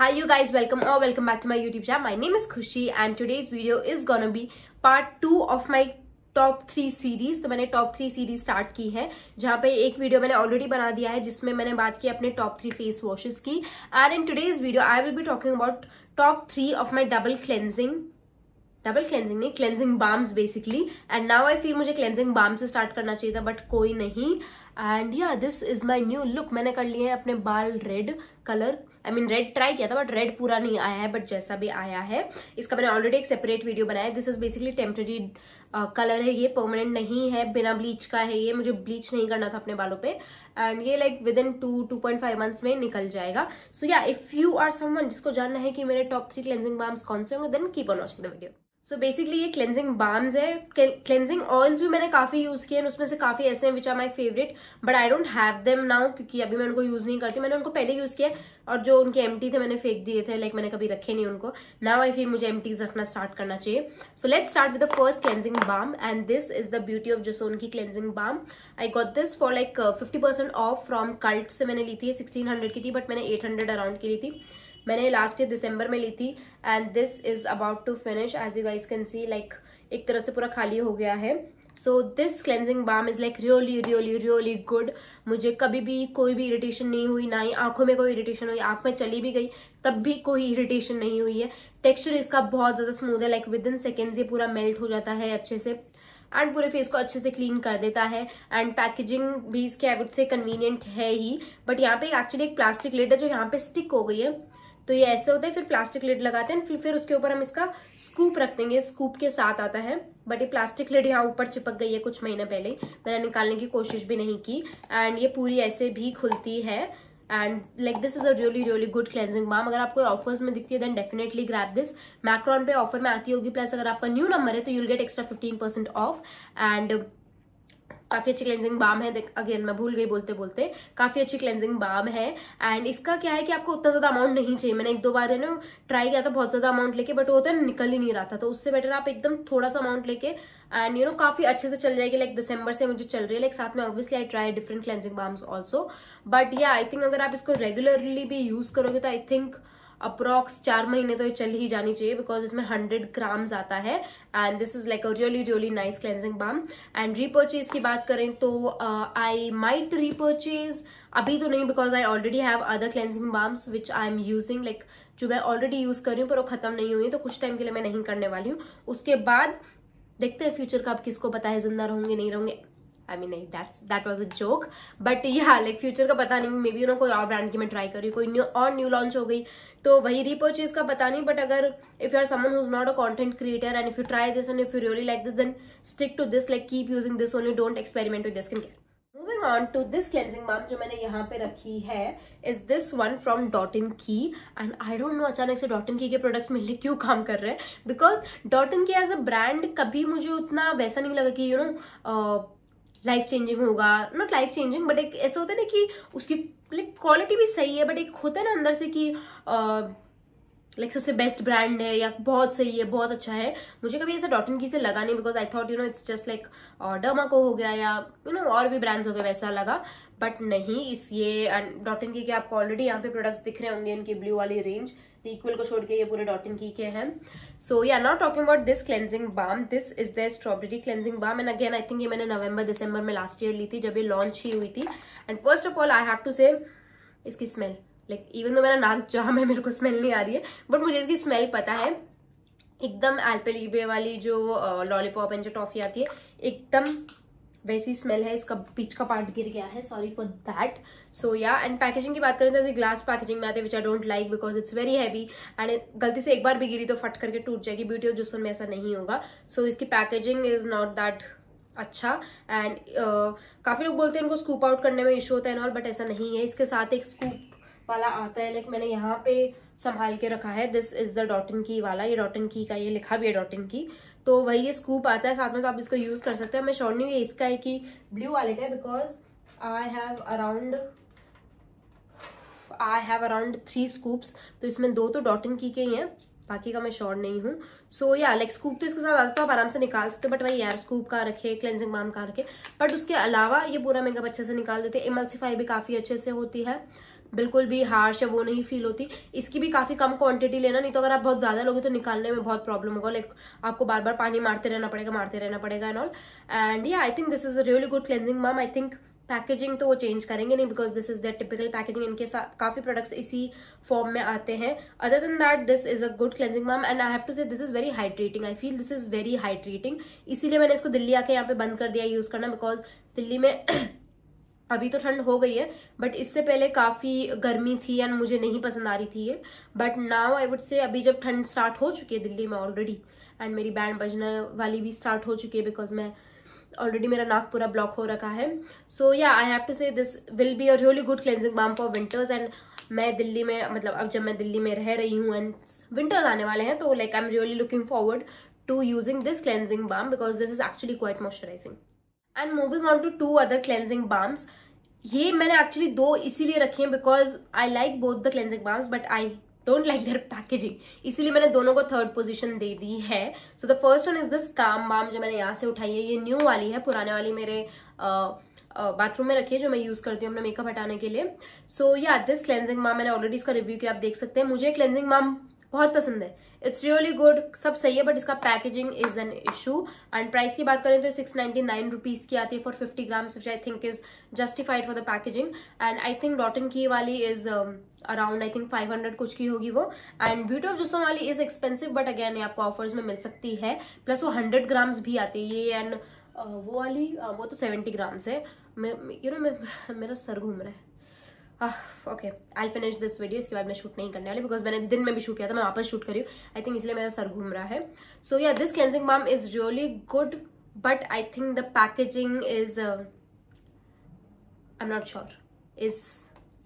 Hi you guys welcome or welcome back to my YouTube channel. My name is Khushi and today's video is gonna be part 2 of my top three series तो मैंने top three series start की है जहाँ पे एक video मैंने already बना दिया है जिसमें मैंने बात की अपने टॉप थ्री फेस वॉशेस की and in today's video I will be talking about top three of my double cleansing double cleansing नहीं cleansing balms basically and now I feel मुझे क्लेंजिंग बाम से स्टार्ट करना चाहिए था but कोई नहीं and yeah this is my new look मैंने कर लिए हैं अपने बाल red colour I mean red try किया था बट रेड पूरा नहीं आया है बट जैसा भी आया है इसका मैंने ऑलरेडी एक सेपरेट वीडियो बनाया this is basically temporary colour है ये परमानेंट नहीं है बिना ब्लीच का है ये मुझे ब्लीच नहीं करना था अपने बालों पे एंड ये like within two two point five months में निकल जाएगा सो या इफ़ यू आर समवन जिसको जानना है कि मेरे टॉप थ्री क्लेंजिंग बाम्स कौन से होंगे then keep on watching the video so basically ये क्लेंजिंग बाम्स है क्लेंजिंग ऑयल्स भी मैंने काफ़ी यूज़ किए हैं उसमें से काफ़ी ऐसे हैं which are my favourite but I don't have them now क्योंकि अभी मैं उनको यूज़ नहीं करती मैंने उनको पहले यूज़ किया और जो उनके एम थे मैंने फेंक दिए थे लाइक मैंने कभी रखे नहीं उनको नाउ आई फील मुझे एम रखना स्टार्ट करना चाहिए so let start with the first cleansing balm and this is the Beauty of Joseon की cleansing balm I got this for like fifty percent off from Cult से मैंने ली थी sixteen hundred की थी बट मैंने eight hundred around की ली थी मैंने लास्ट ईयर दिसंबर में ली थी and this is about to finish as you guys can see like एक तरफ से पूरा खाली हो गया है so this cleansing balm is like really really really good मुझे कभी भी कोई भी इरिटेशन नहीं हुई ना ही आंखों में कोई इरिटेशन हुई आंख में चली भी गई तब भी कोई इरिटेशन नहीं हुई है टेक्स्चर इसका बहुत ज़्यादा स्मूथ है लाइक विद इन सेकेंड्स ये पूरा मेल्ट हो जाता है अच्छे से एंड पूरे फेस को अच्छे से क्लीन कर देता है एंड पैकेजिंग भी इसके आई वुड से कन्वीनियंट है ही बट यहाँ पे एक्चुअली एक प्लास्टिक लेट है जो यहाँ पे स्टिक हो गई है तो ये ऐसे होता है फिर प्लास्टिक लिड लगाते हैं फिर फिर उसके ऊपर हम इसका स्कूप रख देंगे स्कूप के साथ आता है बट ये प्लास्टिक लिड यहाँ ऊपर चिपक गई है कुछ महीने पहले मैंने निकालने की कोशिश भी नहीं की एंड ये पूरी ऐसे भी खुलती है and like this is a really really good cleansing balm अगर आपको ऑफर्स में दिखती है देन डेफिनेटली ग्रैप दिस मैक्रॉन पे ऑफर में आती होगी प्लस अगर आपका न्यू नंबर है तो you'll get extra fifteen percent off and काफ़ी अच्छी क्लेंजिंग बाम है अगेन मैं भूल गई बोलते बोलते काफ़ी अच्छी क्लेंजिंग बाम है एंड इसका क्या है कि आपको उतना ज़्यादा अमाउंट नहीं चाहिए मैंने एक दो बार है ना ट्राई किया था बहुत ज़्यादा अमाउंट लेके बट वो होता है निकल ही नहीं रहा था तो उससे बेटर आप एकदम थोड़ा सा अमाउंट लेके एंड यू नो काफ़ी अच्छे से चल जाएगी लाइक दिसंबर से मुझे चल रही है लाइक साथ में obviously I try different cleansing balms also but yeah I think अगर आप इसको रेगुलरली भी यूज़ करोगे तो आई थिंक अप्रॉक्स चार महीने तो ये चल ही जानी चाहिए बिकॉज इसमें हंड्रेड ग्राम्स आता है and this is like a really really nice cleansing balm and repurchase की बात करें तो आई माइट रिपर्चेज अभी तो नहीं because I already have other cleansing balms which I am using like जो मैं ऑलरेडी यूज़ कर रही हूँ पर वो खत्म नहीं हुई तो कुछ टाइम के लिए मैं नहीं करने वाली हूँ उसके बाद देखते हैं फ्यूचर का आप किसको पता है जिंदा रहूंगे नहीं रहूंगे आई मीन नहीं that's that was a joke but yeah like future का पता नहीं मे बी ना कोई और ब्रांड की मैं ट्राई करी कोई न्यू और न्यू लॉन्च हो गई तो वही रीपर्चेज का पता नहीं बट अगर if you are someone who's not a content creator and if you try this and if you really like this then stick to this like keep using this only don't experiment with skin care moving on to this cleansing mask जो मैंने यहाँ पे रखी है is this one from Dot and Key and I don't know अचानक से dot and की के प्रोडक्ट्स मेरे लिए क्यों काम कर रहे हैं बिकॉज डॉट इन की एज अ ब्रांड कभी मुझे उतना वैसा नहीं लगा कि you you know know, uh, life changing होगा नॉट लाइफ चेंजिंग बट एक ऐसा होता है ना कि उसकी लाइक क्वालिटी भी सही है बट एक होता है ना अंदर से कि लाइक सबसे बेस्ट ब्रांड है या बहुत सही है बहुत अच्छा है मुझे कभी ऐसा डॉटन की से लगा नहीं because I thought you know it's just like Derma को हो गया या यू नो और भी ब्रांड्स हो गए वैसा लगा बट नहीं इस ये डॉटन की के आपको ऑलरेडी यहाँ पे प्रोडक्ट्स दिख रहे होंगे इनकी ब्लू वाली रेंज इक्वल को छोड़ के ये पूरे डॉटन की के हैं सो ये are not talking about this cleansing balm this is the strawberry cleansing balm and again I think ये मैंने नवंबर दिसंबर में लास्ट ईयर ली थी जब ये लॉन्च ही हुई थी and first of all I have to say इसकी स्मेल लाइक like, इवन तो मेरा नाक जाम है मेरे को स्मेल नहीं आ रही है बट मुझे इसकी स्मेल पता है एकदम एल्पेलीबे वाली जो लॉलीपॉप एंड जो टॉफ़ी आती है एकदम वैसी स्मेल है इसका बीच का पार्ट गिर गया है sorry for that so yeah and packaging की बात करें तो ऐसे ग्लास पैकेजिंग में आते हैं which I don't like because it's very heavy and गलती से एक बार भी गिरी तो फट करके टूट जाएगी ब्यूटी ऑफ जिसमें में ऐसा नहीं होगा सो so, इसकी पैकेजिंग इज नॉट दैट अच्छा एंड uh, काफ़ी लोग बोलते हैं उनको स्कूप आउट करने में इशू होता है नॉल बट ऐसा नहीं है इसके साथ एक स्कूप वाला आता है लाइक मैंने यहाँ पे संभाल के रखा है दिस इज द डॉटिन की वाला ये डॉटिन की का ये लिखा भी है डॉटिन की तो वही ये स्कूप आता है साथ में तो आप इसको यूज़ कर सकते हो मैं शॉर्ट नहीं हुई इसका है कि ब्लू वाले का because I have around I have around three scoops तो इसमें दो तो डॉटिन की के ही हैं बाकी का मैं श्योर नहीं हूँ सो या लाइक स्कूप तो इसके साथ आता तो आप आराम से निकाल सकते हो बट वही यार स्कूप कहाँ रखे क्लेंजिंग बाम कहाँ रखे बट उसके अलावा ये पूरा मेकअप अच्छे से निकाल देते एमल्सीफाई भी काफ़ी अच्छे से होती है बिल्कुल भी हार्श है वो नहीं फील होती इसकी भी काफ़ी कम क्वांटिटी लेना नहीं तो अगर आप बहुत ज़्यादा लोगे तो निकालने में बहुत प्रॉब्लम होगा लाइक आपको बार बार पानी मारते रहना पड़ेगा मारते रहना पड़ेगा and all and yeah I think this is really good cleansing मम आई थिंक पैकेजिंग तो वो चेंज करेंगे नहीं because this is the typical packaging इनके साथ काफी प्रोडक्ट्स इसी फॉर्म में आते हैं other than that this is a good cleansing मैम and I have to say this is very hydrating I feel this is very hydrating इसीलिए मैंने इसको दिल्ली आके यहाँ पे बंद कर दिया यूज करना बिकॉज दिल्ली में अभी तो ठंड हो गई है बट इससे पहले काफ़ी गर्मी थी एंड मुझे नहीं पसंद आ रही थी ये बट नाउ आई वुड से अभी जब ठंड स्टार्ट हो चुकी है दिल्ली में ऑलरेडी एंड मेरी बैंड बजने वाली भी स्टार्ट हो चुकी है बिकॉज मैं ऑलरेडी मेरा नाक पूरा ब्लॉक हो रखा है so yeah I have to say this will be a really good cleansing balm for winters and मैं दिल्ली में मतलब अब जब मैं दिल्ली में रह रही हूँ एंड विंटर्स आने वाले हैं तो like I am really looking forward to using this cleansing balm because this is actually quite moisturising and moving on to two other cleansing balms ये मैंने एक्चुअली दो इसीलिए रखे हैं because I like both the cleansing balms but I don't like their packaging इसीलिए मैंने दोनों को थर्ड पोजिशन दे दी है so the first one is this calm balm जो मैंने यहाँ से उठाई है ये न्यू वाली है पुराने वाली मेरे बाथरूम uh, में रखी है जो मैं यूज़ करती हूँ अपना मेकअप हटाने के लिए सो या दिस क्लेंजिंग माम मैंने ऑलरेडी इसका रिव्यू किया आप देख सकते हैं मुझे क्लेंजिंग माम बहुत पसंद है इट्स रियली गुड सब सही है बट इसका packaging is an issue and price की बात करें तो सिक्स नाइन्टी नाइन रुपीज़ की आती है for fifty grams which I think is justified for the packaging and I think Dot and Key वाली is around I think five hundred कुछ की होगी वो एंड ब्यूटी ऑफ जुसम वाली इज एक्सपेंसिव बट अगेन ये आपको ऑफर्स में मिल सकती है प्लस वो हंड्रेड ग्राम्स भी आती है ये एंड uh, वो वाली uh, वो तो सेवेंटी ग्राम्स है मैं यू नो मेरा सर घूम रहा है okay I finish this video इसके बाद मैं शूट नहीं करने वाली बिकॉज मैंने दिन में भी शूट किया था मैं वापस शूट करी हूँ आई थिंक इसलिए मेरा सर घूम रहा है so yeah this cleansing balm is really good but I think the packaging is I am not sure is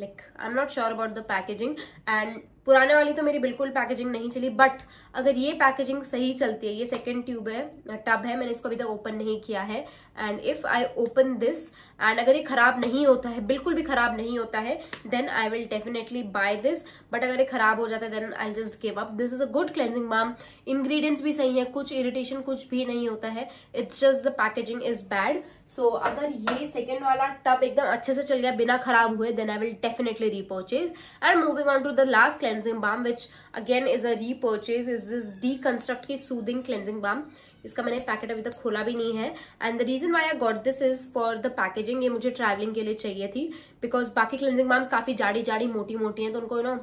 like I am not sure about the packaging and पुराने वाली तो मेरी बिल्कुल पैकेजिंग नहीं चली बट अगर ये पैकेजिंग सही चलती है ये सेकेंड ट्यूब है टब है मैंने इसको अभी तक ओपन नहीं किया है and if I open this and अगर ये ख़राब नहीं होता है बिल्कुल भी ख़राब नहीं होता है then I will definitely buy this but अगर ये ख़राब हो जाता है then I just give up this is a good cleansing माम इंग्रीडियंट्स भी सही है कुछ इरिटेशन कुछ भी नहीं होता है it's just the packaging is bad so so, अगर ये सेकेंड वाला टब एकदम अच्छे से चल गया बिना खराब हुए then I will definitely repurchase and moving on to the last cleansing balm which again is a repurchase is this Deconstruct की सूदिंग क्लेंजिंग बाम इसका मैंने पैकेट अभी तक खोला भी नहीं है and the reason why I got this is for the packaging ये मुझे ट्रैवलिंग के लिए चाहिए थी बिकॉज बाकी क्लेंजिंग बाम्स काफ़ी जाड़ी जाड़ी मोटी मोटी हैं तो उनको यू नो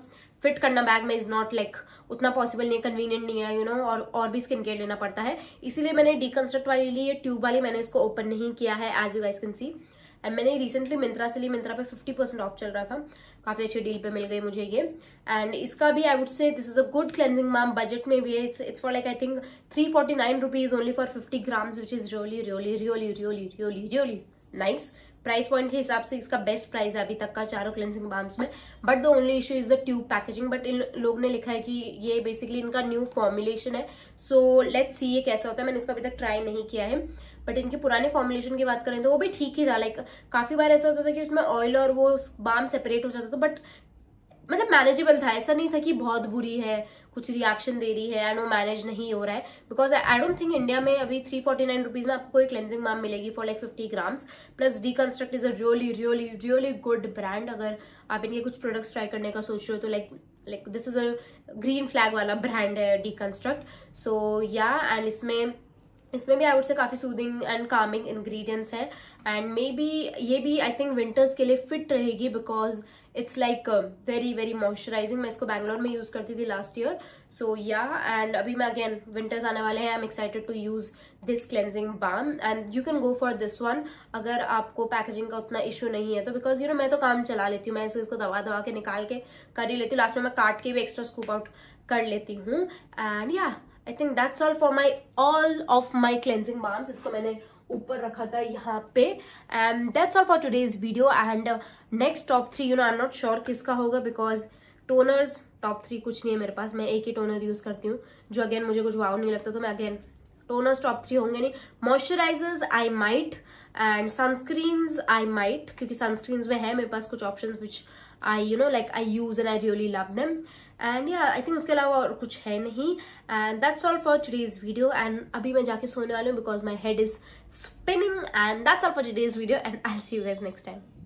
फिट करना बैग में इज नॉट लाइक उतना पॉसिबल नहीं है कन्वीनियंट नहीं है यू you नो know, और और भी स्किन केयर लेना पड़ता है इसीलिए मैंने डीकंस्ट्रक्ट वाली ली ट्यूब वाली मैंने इसको ओपन नहीं किया है as you guys can see and मैंने रिसेंटली मिंत्रा से ली मिंत्रा पे फिफ्टी परसेंट ऑफ चल रहा था काफ़ी अच्छी डील पे मिल गई मुझे ये एंड इसका भी I would say this is a good cleansing मैम बजट में भी है it's for like I think three forty nine rupees only for fifty grams which is really really really really really really nice price point के हिसाब से इसका best price है अभी तक का चारों क्लेंसिंग बाम्स में but the only issue is the tube packaging but इन लोग ने लिखा है कि ये बेसिकली इनका न्यू फॉर्मुलेशन है सो लेट्स सी ये कैसा होता है मैंने इसको अभी तक ट्राई नहीं किया है बट इनके पुराने फॉर्मुलेशन की बात करें तो वो भी ठीक ही था लाइक काफ़ी बार ऐसा होता था कि उसमें ऑयल और वो बाम सेपरेट हो जाता था बट मतलब मैनेजेबल था ऐसा नहीं था कि बहुत बुरी है कुछ रिएक्शन दे रही है एंड वो मैनेज नहीं हो रहा है because I don't think India में अभी थ्री फोर्टी नाइन रुपीज़ में आपको कोई क्लेंजिंग माम मिलेगी for like fifty grams plus Deconstruct is a really really really good brand अगर आप इनके कुछ प्रोडक्ट्स ट्राई करने का सोच रहे हो तो like like this is a green flag वाला ब्रांड है Deconstruct so yeah and इसमें इसमें भी आई वुड से काफ़ी सूदिंग एंड कामिंग इन्ग्रीडियंट्स हैं एंड मे बी ये भी आई थिंक विंटर्स के लिए फिट रहेगी because it's like very very moisturising मैं इसको बैंगलोर में यूज़ करती थी last year so yeah and अभी मैं अगेन विंटर्स आने वाले हैं I am excited to use this cleansing balm and you can go for this one अगर आपको पैकेजिंग का उतना इशू नहीं है तो बिकॉज यू नो मैं तो काम चला लेती हूँ मैं इसको दवा दवा के निकाल के कर ही लेती हूँ लास्ट में मैं काट के भी एक्स्ट्रा स्कूप आउट कर लेती हूँ and yeah I think that's all for my all of my cleansing balms इसको मैंने ऊपर रखा था यहाँ पे and that's all for today's video and next top three you know I am not sure किसका होगा बिकॉज टोनर्स टॉप थ्री कुछ नहीं है मेरे पास मैं एक ही टोनर यूज़ करती हूँ जो अगेन मुझे कुछ वाव नहीं लगता तो मैं अगेन टोनर्स टॉप थ्री होंगे नहीं moisturisers I might and sunscreens I might क्योंकि सनस्क्रीन्स में है मेरे पास कुछ option which I you know like I use and I really love them and yeah I think उसके अलावा और कुछ है नहीं and that's all for today's video and अभी मैं जाके सोने वाली हूँ because my head is spinning and that's all for today's video and I see you gas next time